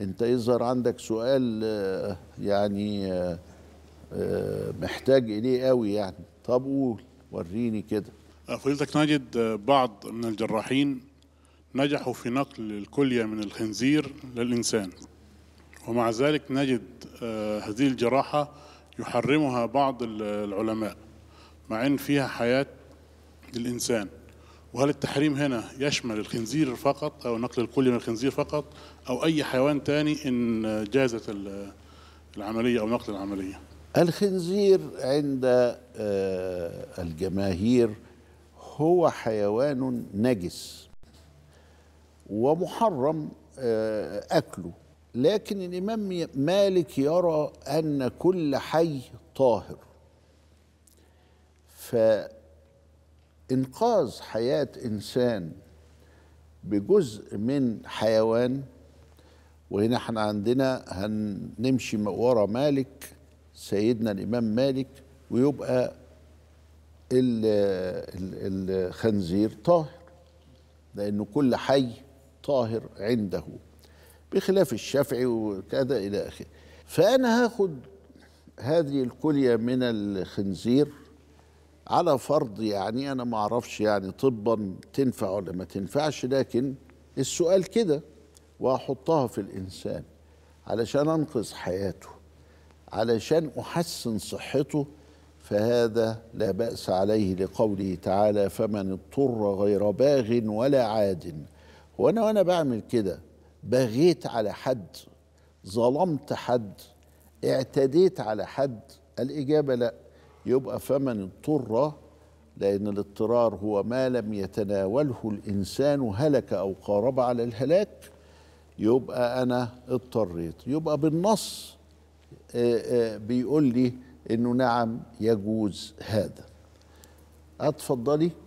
انت يظهر عندك سؤال آه، يعني آه، آه، محتاج اليه قوي يعني طب قول وريني كده فضيلتك نجد بعض من الجراحين نجحوا في نقل الكليه من الخنزير للانسان ومع ذلك نجد هذه الجراحه يحرمها بعض العلماء مع ان فيها حياه للانسان وهل التحريم هنا يشمل الخنزير فقط أو نقل الكلي من الخنزير فقط أو أي حيوان ثاني إن جازت العملية أو نقل العملية الخنزير عند آه، الجماهير هو حيوان نجس ومحرم آه، أكله لكن الإمام مالك يرى أن كل حي طاهر ف انقاذ حياه انسان بجزء من حيوان وهنا احنا عندنا هنمشي ورا مالك سيدنا الامام مالك ويبقى الخنزير طاهر لان كل حي طاهر عنده بخلاف الشافعي وكذا إلى آخره فأنا هاخد هذه الكلية من الخنزير على فرض يعني انا ما اعرفش يعني طبا تنفع ولا ما تنفعش لكن السؤال كده واحطها في الانسان علشان انقذ حياته علشان احسن صحته فهذا لا باس عليه لقوله تعالى فمن اضطر غير باغ ولا عاد وانا وانا بعمل كده بغيت على حد ظلمت حد اعتديت على حد الاجابه لا يبقى فمن اضطر لأن الاضطرار هو ما لم يتناوله الإنسان هلك أو قارب على الهلاك يبقى أنا اضطريت يبقى بالنص آه، آه، بيقول لي إنه نعم يجوز هذا اتفضلي